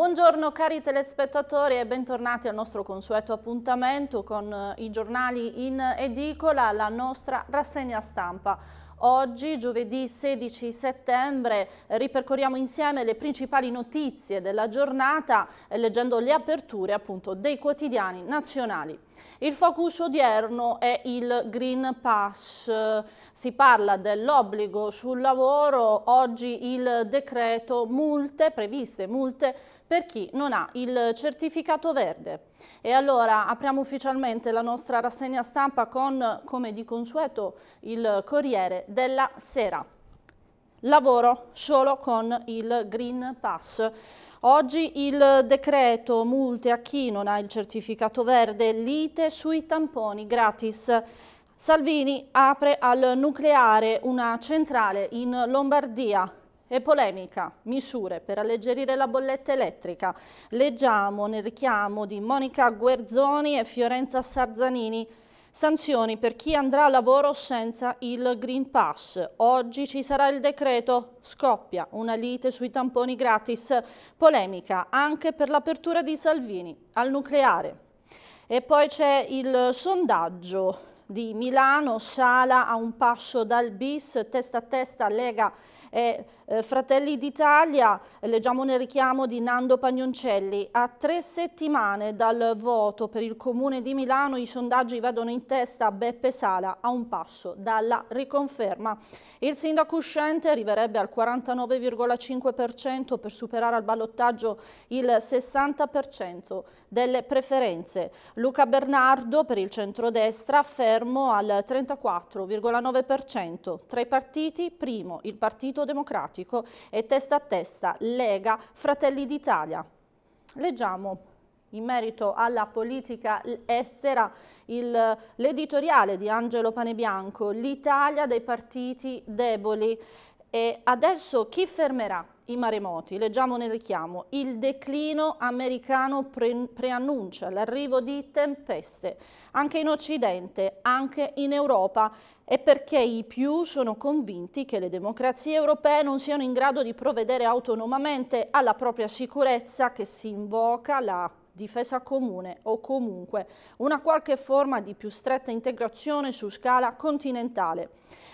Buongiorno cari telespettatori e bentornati al nostro consueto appuntamento con eh, i giornali in edicola, la nostra rassegna stampa. Oggi, giovedì 16 settembre, ripercorriamo insieme le principali notizie della giornata eh, leggendo le aperture appunto, dei quotidiani nazionali. Il focus odierno è il Green Pass. Si parla dell'obbligo sul lavoro, oggi il decreto multe, previste multe per chi non ha il certificato verde. E allora apriamo ufficialmente la nostra rassegna stampa con, come di consueto, il Corriere della Sera. Lavoro solo con il Green Pass. Oggi il decreto multe a chi non ha il certificato verde, lite sui tamponi gratis. Salvini apre al nucleare una centrale in Lombardia e polemica, misure per alleggerire la bolletta elettrica. Leggiamo nel richiamo di Monica Guerzoni e Fiorenza Sarzanini sanzioni per chi andrà a lavoro senza il Green Pass. Oggi ci sarà il decreto, scoppia una lite sui tamponi gratis, polemica anche per l'apertura di Salvini al nucleare. E poi c'è il sondaggio di Milano, Sala a un passo dal bis, testa a testa Lega e eh, Fratelli d'Italia, leggiamo nel richiamo di Nando Pagnoncelli, a tre settimane dal voto per il Comune di Milano i sondaggi vedono in testa Beppe Sala a un passo dalla riconferma. Il sindaco uscente arriverebbe al 49,5% per superare al ballottaggio il 60% delle preferenze. Luca Bernardo per il centrodestra fermo al 34,9%. Tra i partiti, primo il Partito Democratico democratico e testa a testa Lega Fratelli d'Italia. Leggiamo in merito alla politica estera l'editoriale di Angelo Panebianco, l'Italia dei partiti deboli. E adesso chi fermerà? i maremoti. Leggiamo nel richiamo, il declino americano pre preannuncia l'arrivo di tempeste anche in Occidente, anche in Europa e perché i più sono convinti che le democrazie europee non siano in grado di provvedere autonomamente alla propria sicurezza che si invoca la difesa comune o comunque una qualche forma di più stretta integrazione su scala continentale.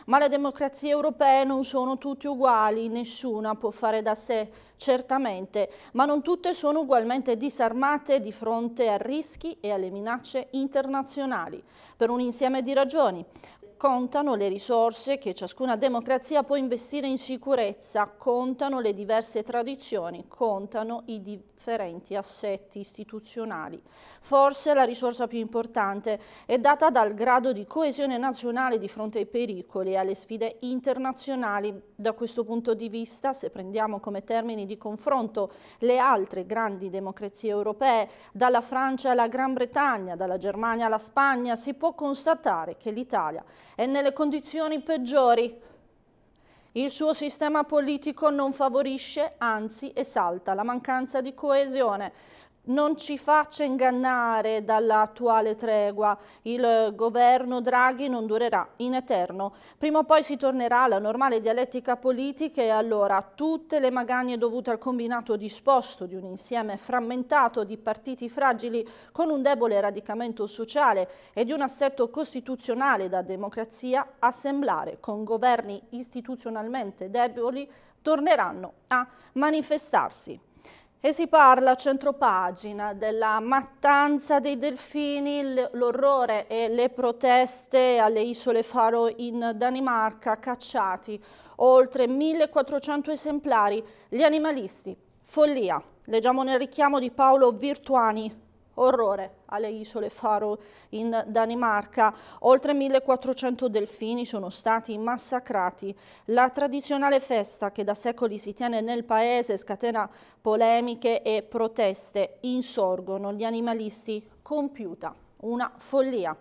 Ma le democrazie europee non sono tutte uguali, nessuna può fare da sé, certamente, ma non tutte sono ugualmente disarmate di fronte a rischi e alle minacce internazionali, per un insieme di ragioni contano le risorse che ciascuna democrazia può investire in sicurezza, contano le diverse tradizioni, contano i differenti assetti istituzionali. Forse la risorsa più importante è data dal grado di coesione nazionale di fronte ai pericoli e alle sfide internazionali. Da questo punto di vista, se prendiamo come termini di confronto le altre grandi democrazie europee, dalla Francia alla Gran Bretagna, dalla Germania alla Spagna, si può constatare che l'Italia è nelle condizioni peggiori. Il suo sistema politico non favorisce, anzi esalta la mancanza di coesione non ci faccia ingannare dall'attuale tregua. Il eh, governo Draghi non durerà in eterno. Prima o poi si tornerà alla normale dialettica politica e allora tutte le magagne dovute al combinato disposto di un insieme frammentato di partiti fragili con un debole radicamento sociale e di un assetto costituzionale da democrazia assemblare con governi istituzionalmente deboli torneranno a manifestarsi. E si parla a centropagina della mattanza dei delfini, l'orrore e le proteste alle isole Faro in Danimarca, cacciati oltre 1400 esemplari, gli animalisti, follia. Leggiamo nel richiamo di Paolo Virtuani, orrore alle isole Faro in Danimarca. Oltre 1400 delfini sono stati massacrati. La tradizionale festa che da secoli si tiene nel paese scatena polemiche e proteste. Insorgono gli animalisti. Compiuta una follia.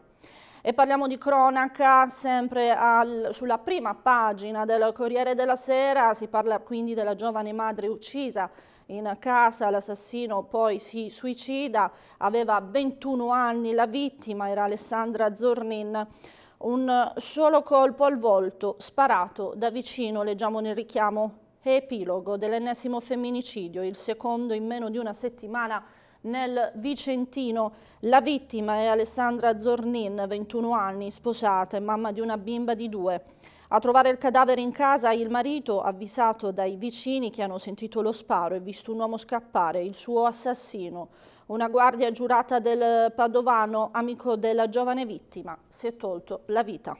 E parliamo di cronaca sempre al, sulla prima pagina del Corriere della Sera, si parla quindi della giovane madre uccisa in casa, l'assassino poi si suicida, aveva 21 anni, la vittima era Alessandra Zornin, un solo colpo al volto, sparato da vicino, leggiamo nel richiamo epilogo dell'ennesimo femminicidio, il secondo in meno di una settimana nel Vicentino. La vittima è Alessandra Zornin, 21 anni, sposata e mamma di una bimba di due. A trovare il cadavere in casa il marito, avvisato dai vicini che hanno sentito lo sparo e visto un uomo scappare, il suo assassino. Una guardia giurata del Padovano, amico della giovane vittima, si è tolto la vita.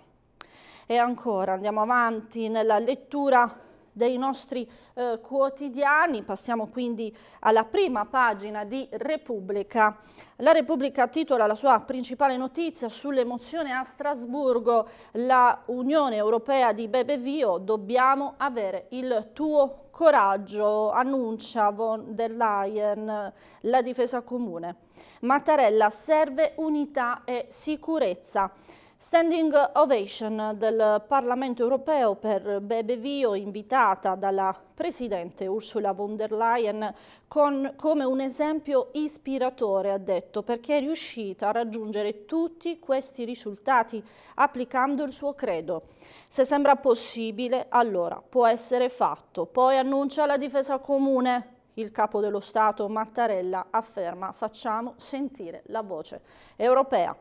E ancora andiamo avanti nella lettura dei nostri eh, quotidiani. Passiamo quindi alla prima pagina di Repubblica. La Repubblica titola la sua principale notizia sull'emozione a Strasburgo, la Unione Europea di Bebevio, dobbiamo avere il tuo coraggio, annuncia von der Leyen, la difesa comune. Mattarella serve unità e sicurezza. Standing ovation del Parlamento europeo per Bebevio, invitata dalla Presidente Ursula von der Leyen con, come un esempio ispiratore, ha detto, perché è riuscita a raggiungere tutti questi risultati applicando il suo credo. Se sembra possibile, allora può essere fatto. Poi annuncia la difesa comune, il capo dello Stato Mattarella afferma facciamo sentire la voce europea.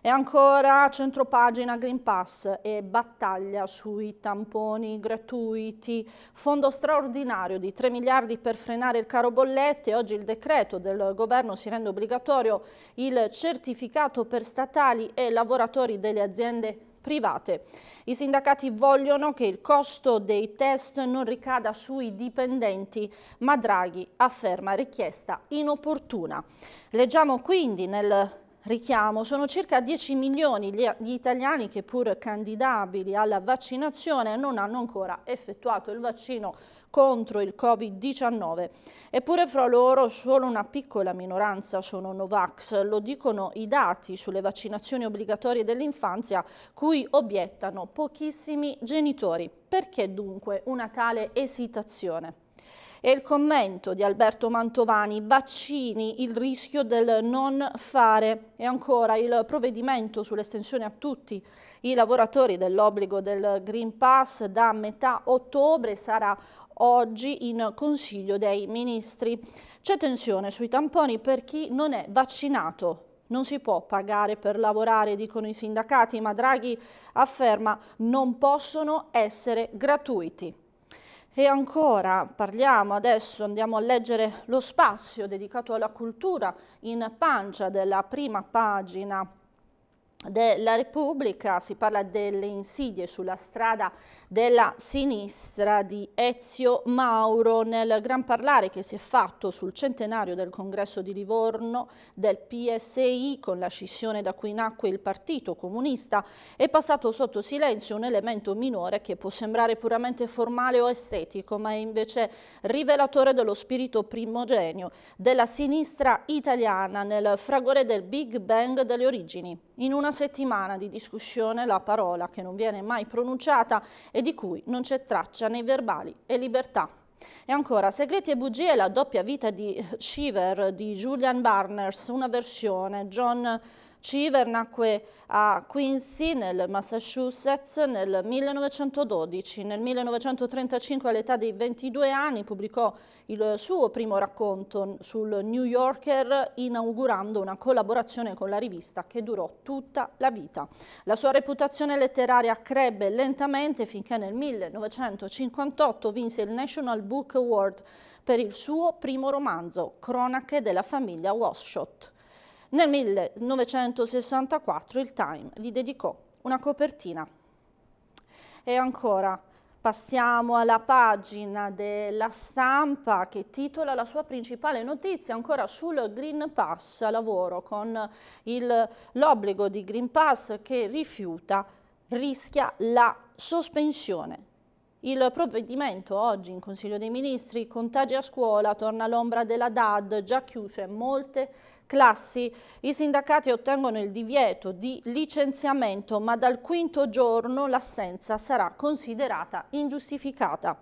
E ancora centropagina Green Pass e battaglia sui tamponi gratuiti, fondo straordinario di 3 miliardi per frenare il caro bollette, oggi il decreto del governo si rende obbligatorio il certificato per statali e lavoratori delle aziende private. I sindacati vogliono che il costo dei test non ricada sui dipendenti, ma Draghi afferma richiesta inopportuna. Leggiamo quindi nel richiamo, sono circa 10 milioni gli italiani che pur candidabili alla vaccinazione non hanno ancora effettuato il vaccino contro il Covid-19. Eppure fra loro solo una piccola minoranza sono Novax, lo dicono i dati sulle vaccinazioni obbligatorie dell'infanzia cui obiettano pochissimi genitori. Perché dunque una tale esitazione? E il commento di Alberto Mantovani, vaccini, il rischio del non fare. E ancora il provvedimento sull'estensione a tutti i lavoratori dell'obbligo del Green Pass da metà ottobre sarà oggi in Consiglio dei Ministri. C'è tensione sui tamponi per chi non è vaccinato. Non si può pagare per lavorare, dicono i sindacati, ma Draghi afferma non possono essere gratuiti. E ancora parliamo adesso, andiamo a leggere lo spazio dedicato alla cultura in pancia della prima pagina della Repubblica, si parla delle insidie sulla strada della sinistra di Ezio Mauro nel gran parlare che si è fatto sul centenario del congresso di Livorno del PSI con la scissione da cui nacque il partito comunista è passato sotto silenzio un elemento minore che può sembrare puramente formale o estetico ma è invece rivelatore dello spirito primogenio della sinistra italiana nel fragore del Big Bang delle origini. In una una settimana di discussione la parola che non viene mai pronunciata e di cui non c'è traccia nei verbali e libertà. E ancora, Segreti e bugie, la doppia vita di Shiver di Julian Barners, una versione, John Cheever nacque a Quincy nel Massachusetts nel 1912. Nel 1935 all'età di 22 anni pubblicò il suo primo racconto sul New Yorker inaugurando una collaborazione con la rivista che durò tutta la vita. La sua reputazione letteraria crebbe lentamente finché nel 1958 vinse il National Book Award per il suo primo romanzo, Cronache della famiglia Washot. Nel 1964 il Time gli dedicò una copertina. E ancora, passiamo alla pagina della stampa che titola la sua principale notizia ancora sul Green Pass a lavoro con l'obbligo di Green Pass che rifiuta, rischia la sospensione il provvedimento oggi in Consiglio dei Ministri, contagi a scuola, torna l'ombra della DAD, già chiuse molte classi. I sindacati ottengono il divieto di licenziamento, ma dal quinto giorno l'assenza sarà considerata ingiustificata.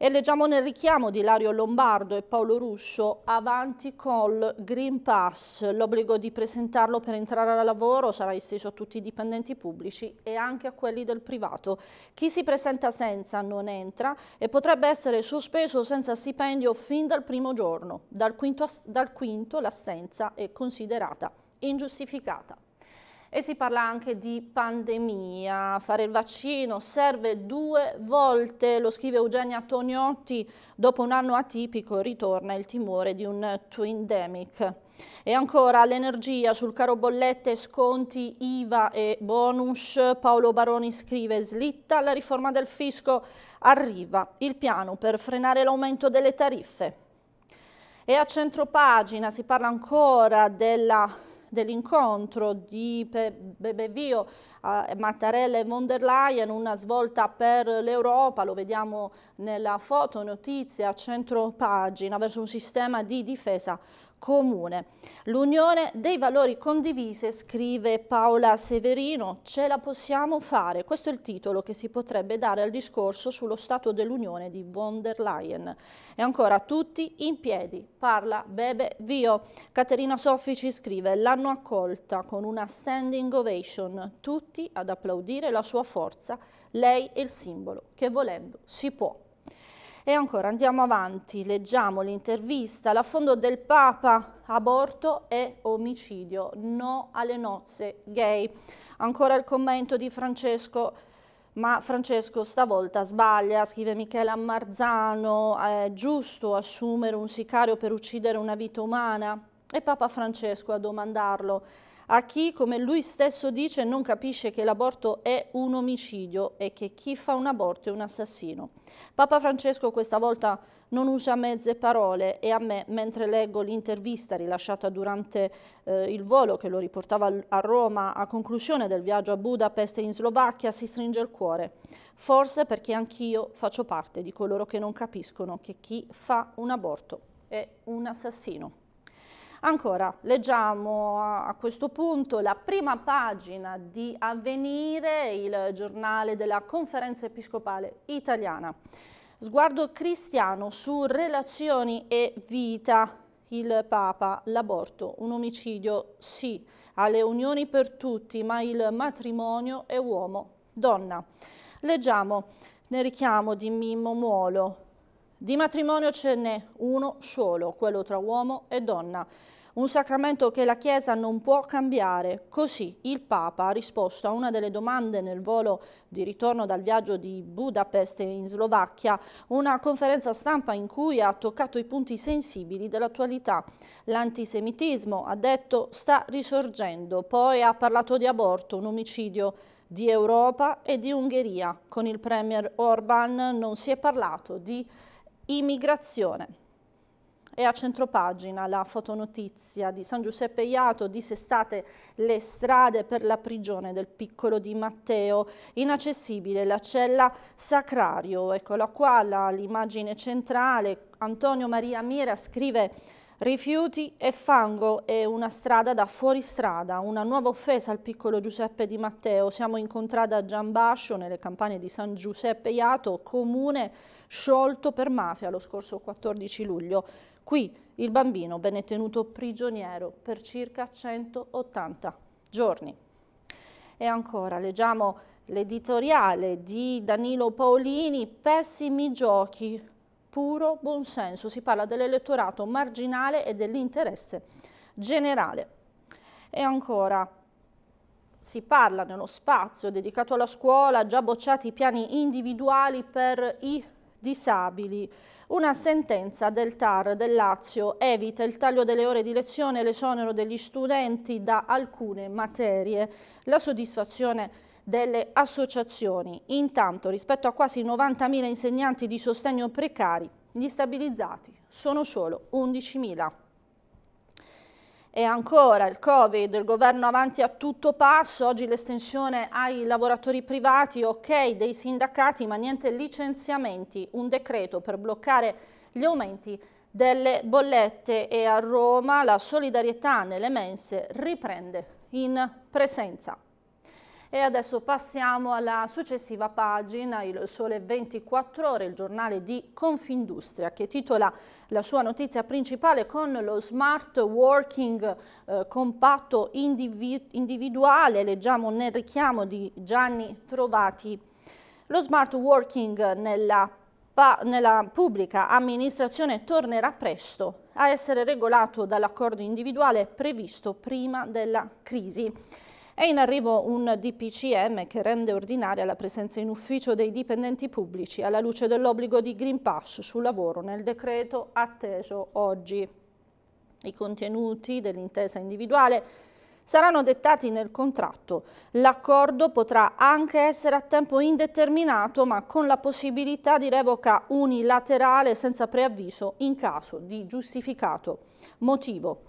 E leggiamo nel richiamo di Lario Lombardo e Paolo Ruscio, avanti col Green Pass, l'obbligo di presentarlo per entrare al lavoro sarà esteso a tutti i dipendenti pubblici e anche a quelli del privato. Chi si presenta senza non entra e potrebbe essere sospeso senza stipendio fin dal primo giorno. dal quinto l'assenza è considerata ingiustificata e si parla anche di pandemia. Fare il vaccino serve due volte, lo scrive Eugenia Toniotti, dopo un anno atipico ritorna il timore di un twindemic. E ancora l'energia sul caro bollette, sconti, IVA e bonus. Paolo Baroni scrive slitta la riforma del fisco, arriva il piano per frenare l'aumento delle tariffe. E a centropagina si parla ancora della dell'incontro di Bebevio, Mattarella e von der Leyen, una svolta per l'Europa, lo vediamo nella foto notizia a centro pagina, verso un sistema di difesa comune. L'unione dei valori condivise, scrive Paola Severino, ce la possiamo fare. Questo è il titolo che si potrebbe dare al discorso sullo stato dell'unione di von der Leyen. E ancora tutti in piedi, parla Bebe Vio. Caterina Soffici scrive, l'hanno accolta con una standing ovation, tutti ad applaudire la sua forza, lei è il simbolo che volendo si può. E ancora andiamo avanti, leggiamo l'intervista, l'affondo del Papa, aborto e omicidio, no alle nozze gay. Ancora il commento di Francesco ma Francesco stavolta sbaglia, scrive Michela Marzano, è giusto assumere un sicario per uccidere una vita umana? E Papa Francesco a domandarlo a chi, come lui stesso dice, non capisce che l'aborto è un omicidio e che chi fa un aborto è un assassino. Papa Francesco questa volta non usa mezze parole e a me, mentre leggo l'intervista rilasciata durante eh, il volo che lo riportava a Roma a conclusione del viaggio a Budapest in Slovacchia, si stringe il cuore. Forse perché anch'io faccio parte di coloro che non capiscono che chi fa un aborto è un assassino. Ancora, leggiamo a questo punto la prima pagina di Avvenire, il giornale della Conferenza Episcopale Italiana. Sguardo cristiano su relazioni e vita. Il Papa, l'aborto, un omicidio, sì, alle unioni per tutti, ma il matrimonio è uomo, donna. Leggiamo nel richiamo di Mimmo Muolo, di matrimonio ce n'è uno solo, quello tra uomo e donna. Un sacramento che la Chiesa non può cambiare. Così il Papa ha risposto a una delle domande nel volo di ritorno dal viaggio di Budapest in Slovacchia, una conferenza stampa in cui ha toccato i punti sensibili dell'attualità. L'antisemitismo, ha detto, sta risorgendo. Poi ha parlato di aborto, un omicidio di Europa e di Ungheria. Con il premier Orban non si è parlato di Immigrazione. È a centropagina la fotonotizia di San Giuseppe Iato, dissestate le strade per la prigione del piccolo di Matteo, inaccessibile la cella Sacrario. Eccola qua l'immagine centrale, Antonio Maria Mira scrive Rifiuti e fango è una strada da fuoristrada, una nuova offesa al piccolo Giuseppe Di Matteo. Siamo incontrati a Giambascio, nelle campagne di San Giuseppe Iato, comune sciolto per mafia lo scorso 14 luglio. Qui il bambino venne tenuto prigioniero per circa 180 giorni. E ancora, leggiamo l'editoriale di Danilo Paolini, Pessimi giochi, puro buonsenso, si parla dell'elettorato marginale e dell'interesse generale. E ancora, si parla nello spazio dedicato alla scuola, già bocciati i piani individuali per i disabili. Una sentenza del TAR del Lazio evita il taglio delle ore di lezione e l'esonero degli studenti da alcune materie. La soddisfazione è delle associazioni. Intanto, rispetto a quasi 90.000 insegnanti di sostegno precari, gli stabilizzati sono solo 11.000. E ancora il Covid, il governo avanti a tutto passo, oggi l'estensione ai lavoratori privati, ok dei sindacati, ma niente licenziamenti, un decreto per bloccare gli aumenti delle bollette e a Roma la solidarietà nelle mense riprende in presenza. E adesso passiamo alla successiva pagina, il Sole 24 Ore, il giornale di Confindustria, che titola la sua notizia principale con lo smart working eh, compatto individu individuale, leggiamo nel richiamo di Gianni Trovati. Lo smart working nella nella pubblica amministrazione tornerà presto a essere regolato dall'accordo individuale previsto prima della crisi. È in arrivo un DPCM che rende ordinaria la presenza in ufficio dei dipendenti pubblici alla luce dell'obbligo di Green Pass sul lavoro nel decreto atteso oggi. I contenuti dell'intesa individuale saranno dettati nel contratto. L'accordo potrà anche essere a tempo indeterminato ma con la possibilità di revoca unilaterale senza preavviso in caso di giustificato motivo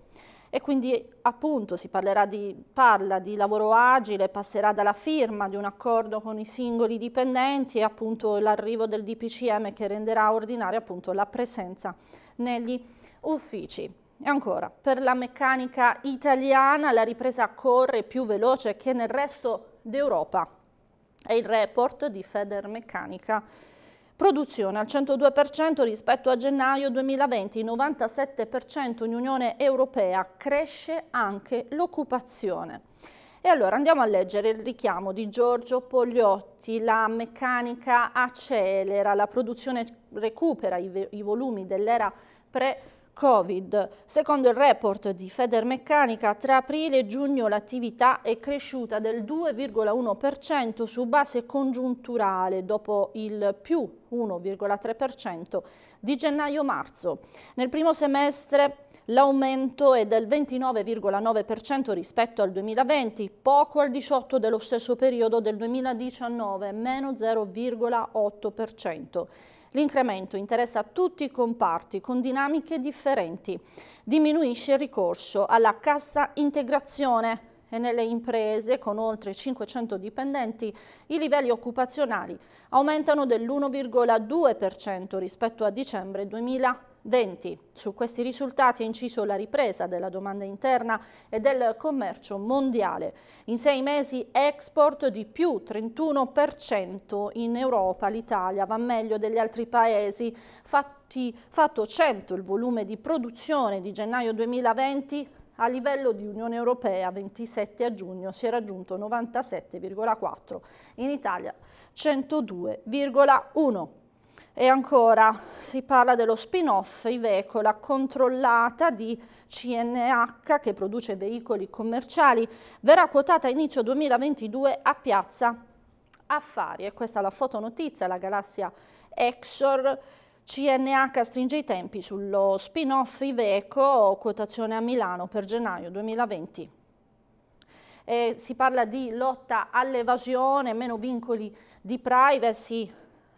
e quindi appunto si di, parla di lavoro agile, passerà dalla firma di un accordo con i singoli dipendenti e appunto l'arrivo del DPCM che renderà ordinaria appunto la presenza negli uffici. E ancora, per la meccanica italiana la ripresa corre più veloce che nel resto d'Europa. È il report di Federmeccanica Produzione al 102% rispetto a gennaio 2020, 97% in Unione Europea, cresce anche l'occupazione. E allora andiamo a leggere il richiamo di Giorgio Pogliotti, la meccanica accelera, la produzione recupera i, i volumi dell'era pre Covid. Secondo il report di Federmeccanica, tra aprile e giugno l'attività è cresciuta del 2,1% su base congiunturale, dopo il più 1,3% di gennaio-marzo. Nel primo semestre l'aumento è del 29,9% rispetto al 2020, poco al di sotto dello stesso periodo del 2019, meno 0,8%. L'incremento interessa tutti i comparti con dinamiche differenti. Diminuisce il ricorso alla cassa integrazione e nelle imprese con oltre 500 dipendenti i livelli occupazionali aumentano dell'1,2% rispetto a dicembre 2020. 20. Su questi risultati è inciso la ripresa della domanda interna e del commercio mondiale. In sei mesi export di più 31% in Europa. L'Italia va meglio degli altri paesi. Fatti, fatto 100 il volume di produzione di gennaio 2020, a livello di Unione Europea 27 a giugno si è raggiunto 97,4, in Italia 102,1. E ancora si parla dello spin-off Ivecola controllata di CNH che produce veicoli commerciali, verrà quotata a inizio 2022 a Piazza Affari. E questa è la fotonotizia, la galassia Exor. CNH stringe i tempi sullo spin-off Iveco, quotazione a Milano per gennaio 2020. E si parla di lotta all'evasione, meno vincoli di privacy,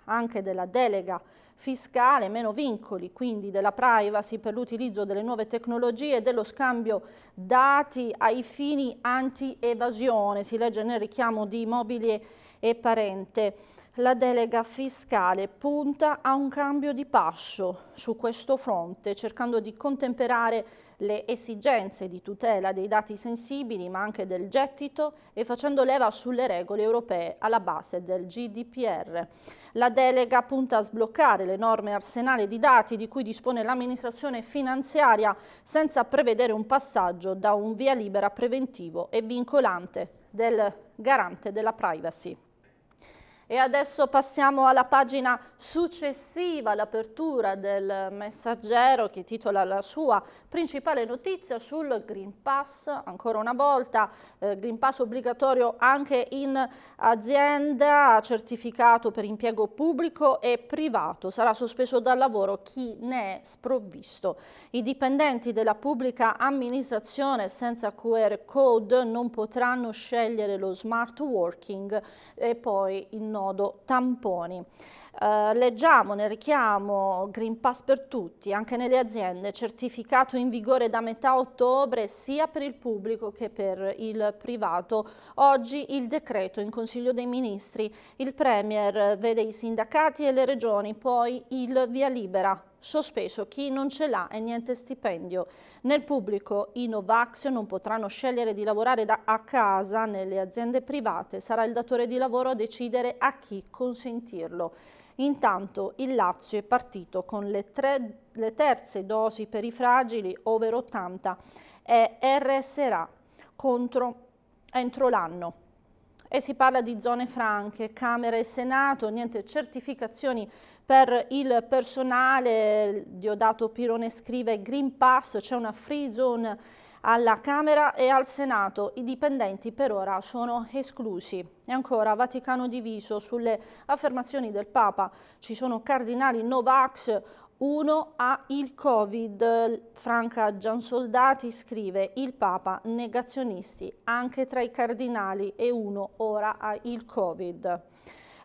anche della delega fiscale, meno vincoli quindi della privacy per l'utilizzo delle nuove tecnologie e dello scambio dati ai fini anti-evasione, si legge nel richiamo di mobili e parente. La delega fiscale punta a un cambio di passo su questo fronte, cercando di contemperare le esigenze di tutela dei dati sensibili ma anche del gettito e facendo leva sulle regole europee alla base del GDPR. La delega punta a sbloccare l'enorme arsenale di dati di cui dispone l'amministrazione finanziaria senza prevedere un passaggio da un via libera preventivo e vincolante del garante della privacy. E adesso passiamo alla pagina successiva, l'apertura del messaggero che titola la sua principale notizia sul Green Pass, ancora una volta eh, Green Pass obbligatorio anche in azienda, certificato per impiego pubblico e privato, sarà sospeso dal lavoro chi ne è sprovvisto. I dipendenti della pubblica amministrazione senza QR code non potranno scegliere lo smart working e poi il nostro nodo tamponi. Eh, leggiamo nel richiamo Green Pass per tutti, anche nelle aziende, certificato in vigore da metà ottobre sia per il pubblico che per il privato. Oggi il decreto in Consiglio dei Ministri, il Premier vede i sindacati e le regioni, poi il via libera sospeso chi non ce l'ha e niente stipendio. Nel pubblico i Novax non potranno scegliere di lavorare da, a casa nelle aziende private, sarà il datore di lavoro a decidere a chi consentirlo. Intanto il Lazio è partito con le, tre, le terze dosi per i fragili over 80 e RSRA contro, entro l'anno e si parla di zone franche, Camera e Senato, niente certificazioni per il personale, Diodato Pirone scrive Green Pass, c'è una free zone alla Camera e al Senato. I dipendenti per ora sono esclusi. E ancora Vaticano diviso sulle affermazioni del Papa. Ci sono cardinali Novax uno ha il Covid. Franca Giansoldati scrive il Papa negazionisti anche tra i cardinali e uno ora ha il Covid.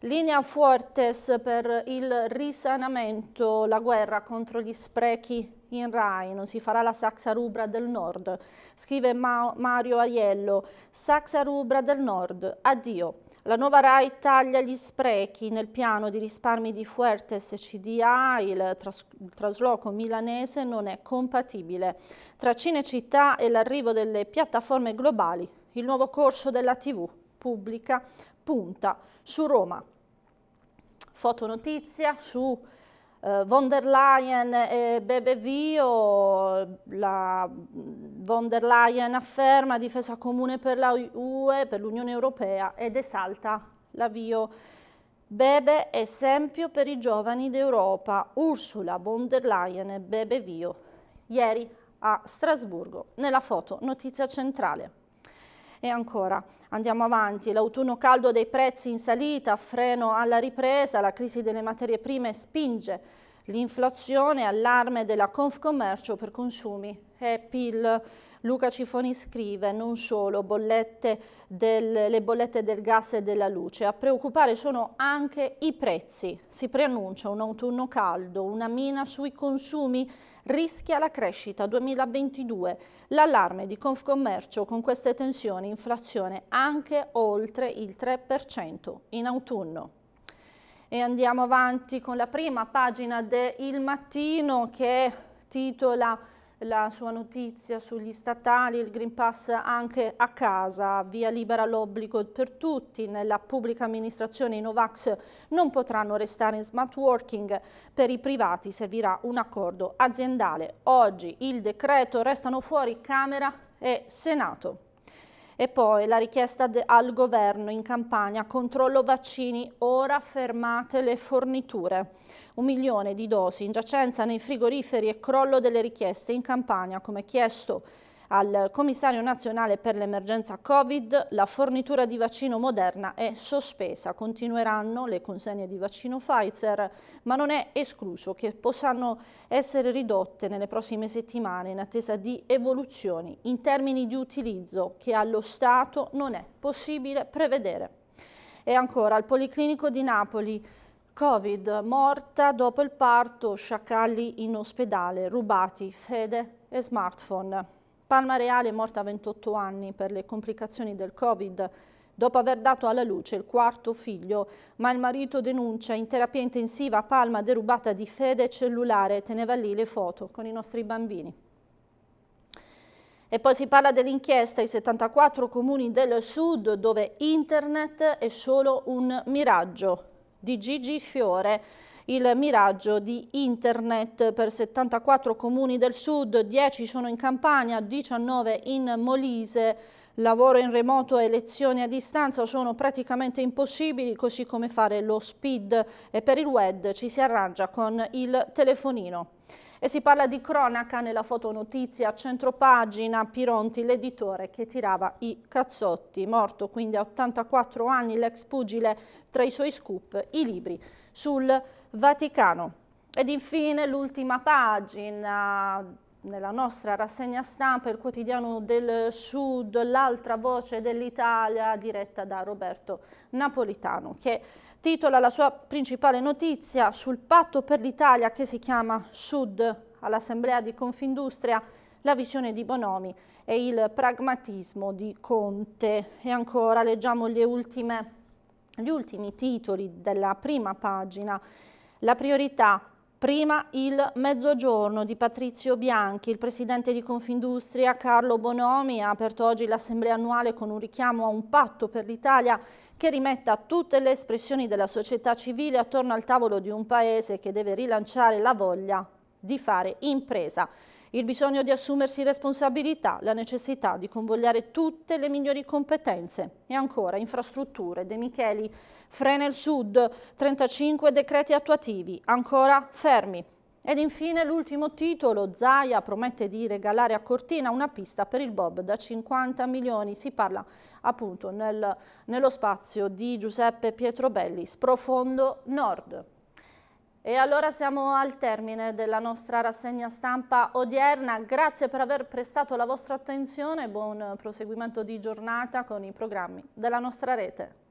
Linea Fuertes per il risanamento, la guerra contro gli sprechi in Rai, non si farà la Saxa Rubra del Nord. Scrive Ma Mario Aiello, Saxa Rubra del Nord, addio. La nuova RAI taglia gli sprechi nel piano di risparmi di Fuertes CDA, il, tras il trasloco milanese non è compatibile. Tra Cinecittà e l'arrivo delle piattaforme globali, il nuovo corso della TV pubblica punta su Roma. Fotonotizia su eh, von der Leyen e Bebevio, la von der Leyen afferma difesa comune per la UE, per l'Unione Europea ed esalta l'avvio Bebe esempio per i giovani d'Europa, Ursula von der Leyen e Bebevio, ieri a Strasburgo, nella foto Notizia Centrale. E ancora, andiamo avanti, l'autunno caldo dei prezzi in salita, freno alla ripresa, la crisi delle materie prime spinge l'inflazione, allarme della Confcommercio per consumi e PIL. Luca Cifoni scrive, non solo, bollette del, le bollette del gas e della luce. A preoccupare sono anche i prezzi. Si preannuncia un autunno caldo, una mina sui consumi rischia la crescita 2022. L'allarme di Confcommercio con queste tensioni inflazione anche oltre il 3% in autunno. E andiamo avanti con la prima pagina del Mattino che titola la sua notizia sugli statali, il Green Pass anche a casa, via libera l'obbligo per tutti, nella pubblica amministrazione i Novax non potranno restare in smart working, per i privati servirà un accordo aziendale. Oggi il decreto restano fuori Camera e Senato. E poi la richiesta al governo in Campania, controllo vaccini, ora fermate le forniture. Un milione di dosi in giacenza nei frigoriferi e crollo delle richieste in campagna, come chiesto al commissario nazionale per l'emergenza Covid, la fornitura di vaccino Moderna è sospesa, continueranno le consegne di vaccino Pfizer, ma non è escluso che possano essere ridotte nelle prossime settimane in attesa di evoluzioni in termini di utilizzo che allo Stato non è possibile prevedere. E ancora al Policlinico di Napoli Covid, morta dopo il parto, sciacalli in ospedale, rubati, fede e smartphone. Palma Reale è morta a 28 anni per le complicazioni del Covid dopo aver dato alla luce il quarto figlio, ma il marito denuncia in terapia intensiva Palma derubata di fede cellulare, teneva lì le foto con i nostri bambini. E poi si parla dell'inchiesta ai 74 comuni del sud dove internet è solo un miraggio di Gigi Fiore il miraggio di internet per 74 comuni del sud, 10 sono in Campania, 19 in Molise, lavoro in remoto e lezioni a distanza sono praticamente impossibili, così come fare lo speed e per il web ci si arrangia con il telefonino. E si parla di cronaca nella fotonotizia a centropagina, Pironti, l'editore che tirava i cazzotti, morto quindi a 84 anni l'ex pugile, tra i suoi scoop i libri sul Vaticano. Ed infine l'ultima pagina nella nostra rassegna stampa il quotidiano del Sud, l'altra voce dell'Italia diretta da Roberto Napolitano che titola la sua principale notizia sul patto per l'Italia che si chiama Sud all'Assemblea di Confindustria, la visione di Bonomi e il pragmatismo di Conte. E ancora leggiamo le ultime gli ultimi titoli della prima pagina. La priorità Prima il mezzogiorno di Patrizio Bianchi, il presidente di Confindustria Carlo Bonomi ha aperto oggi l'assemblea annuale con un richiamo a un patto per l'Italia che rimetta tutte le espressioni della società civile attorno al tavolo di un paese che deve rilanciare la voglia di fare impresa il bisogno di assumersi responsabilità, la necessità di convogliare tutte le migliori competenze e ancora infrastrutture. De Micheli frena il Sud, 35 decreti attuativi, ancora fermi. Ed infine l'ultimo titolo, Zaia promette di regalare a Cortina una pista per il Bob da 50 milioni, si parla appunto nel, nello spazio di Giuseppe Pietrobelli, sprofondo nord. E allora siamo al termine della nostra rassegna stampa odierna. Grazie per aver prestato la vostra attenzione. e Buon proseguimento di giornata con i programmi della nostra rete.